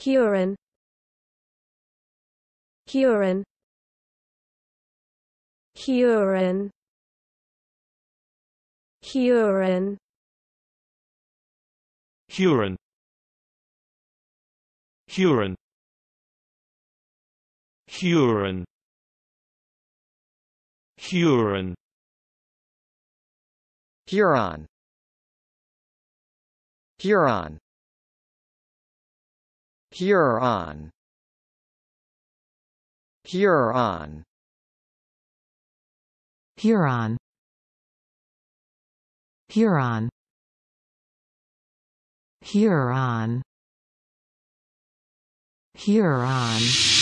Huron Huron Huron Huron Huron Huron Huron Huron Huron Huron Huron Huron Huron Huron Huron